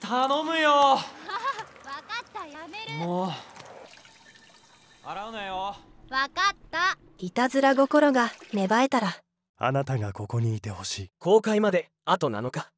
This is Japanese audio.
頼むよ分かったやめるもう洗うなよ分かったいたずら心が芽生えたらあなたがここにいてほしい公開まであと7日